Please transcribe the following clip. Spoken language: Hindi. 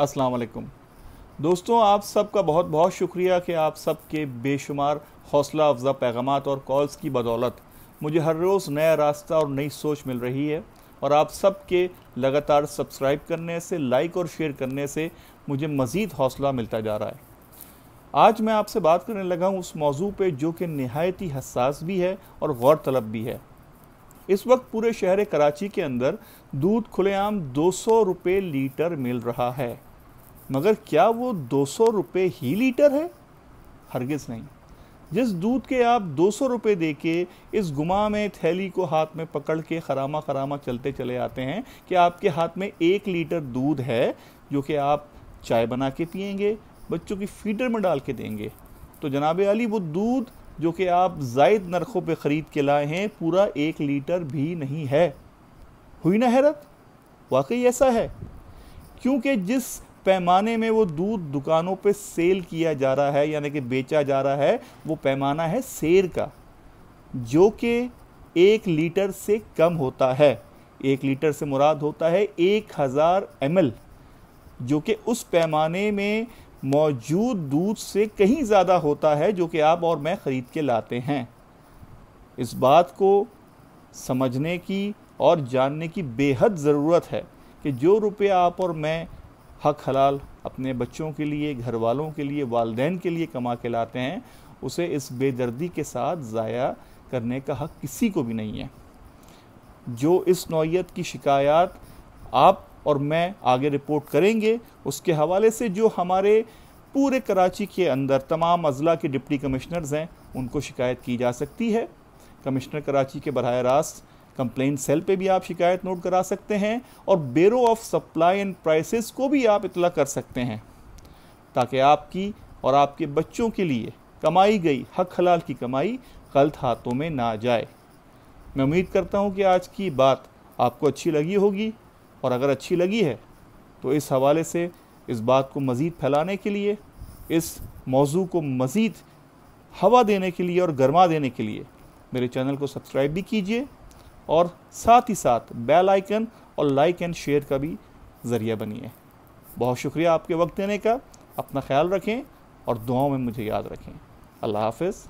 अस्सलाम वालेकुम दोस्तों आप सबका बहुत बहुत शुक्रिया कि आप सबके बेशुमार हौसला अफजा पैगाम और कॉल्स की बदौलत मुझे हर रोज़ नया रास्ता और नई सोच मिल रही है और आप सब के लगातार सब्सक्राइब करने से लाइक और शेयर करने से मुझे मज़ीद हौसला मिलता जा रहा है आज मैं आपसे बात करने लगा हूँ उस मौजू पे जो कि नहायत ही हसास भी है और गौर तलब भी है इस वक्त पूरे शहर कराची के अंदर दूध खुलेआम दो सौ रुपये लीटर मिल रहा है मगर क्या वो दो सौ रुपये ही लीटर है हरगिज़ नहीं जिस दूध के आप दो सौ रुपये दे के इस गुमा में थैली को हाथ में पकड़ के खरामा खरामा चलते चले आते हैं कि आपके हाथ में एक लीटर दूध है जो कि आप चाय बना के पियेंगे बच्चों की फीडर में डाल के देंगे तो जनाब अली वो दूध जो कि आप जायद नरखों पे ख़रीद के लाए हैं पूरा एक लीटर भी नहीं है हुई ना हैरत वाकई ऐसा है क्योंकि जिस पैमाने में वो दूध दुकानों पे सेल किया जा रहा है यानी कि बेचा जा रहा है वो पैमाना है शेर का जो कि एक लीटर से कम होता है एक लीटर से मुराद होता है एक हज़ार एम जो कि उस पैमाने में मौजूद दूध से कहीं ज़्यादा होता है जो कि आप और मैं ख़रीद के लाते हैं इस बात को समझने की और जानने की बेहद ज़रूरत है कि जो रुपये आप और मैं हक हलाल अपने बच्चों के लिए घर वालों के लिए वालदेन के लिए कमा के लाते हैं उसे इस बेदर्दी के साथ ज़ाया करने का हक किसी को भी नहीं है जो इस नौीयत की शिकायत आप और मैं आगे रिपोर्ट करेंगे उसके हवाले से जो हमारे पूरे कराची के अंदर तमाम अजला के डिप्टी कमिश्नर्स हैं उनको शिकायत की जा सकती है कमिश्नर कराची के बरह रास्त कंप्लेन सेल पे भी आप शिकायत नोट करा सकते हैं और bureau of supply and prices को भी आप इतला कर सकते हैं ताकि आपकी और आपके बच्चों के लिए कमाई गई हक हलाल की कमाई गलत हाथों में ना जाए मैं उम्मीद करता हूँ कि आज की बात आपको अच्छी लगी होगी और अगर अच्छी लगी है तो इस हवाले से इस बात को मज़ीद फैलाने के लिए इस मौजू को मज़ीद हवा देने के लिए और गर्मा देने के लिए मेरे चैनल को सब्सक्राइब भी कीजिए और साथ ही साथ बेल आइकन और लाइक एंड शेयर का भी ज़रिया बनिए बहुत शुक्रिया आपके वक्त देने का अपना ख्याल रखें और दुआओं में मुझे याद रखें अल्लाह हाफिज़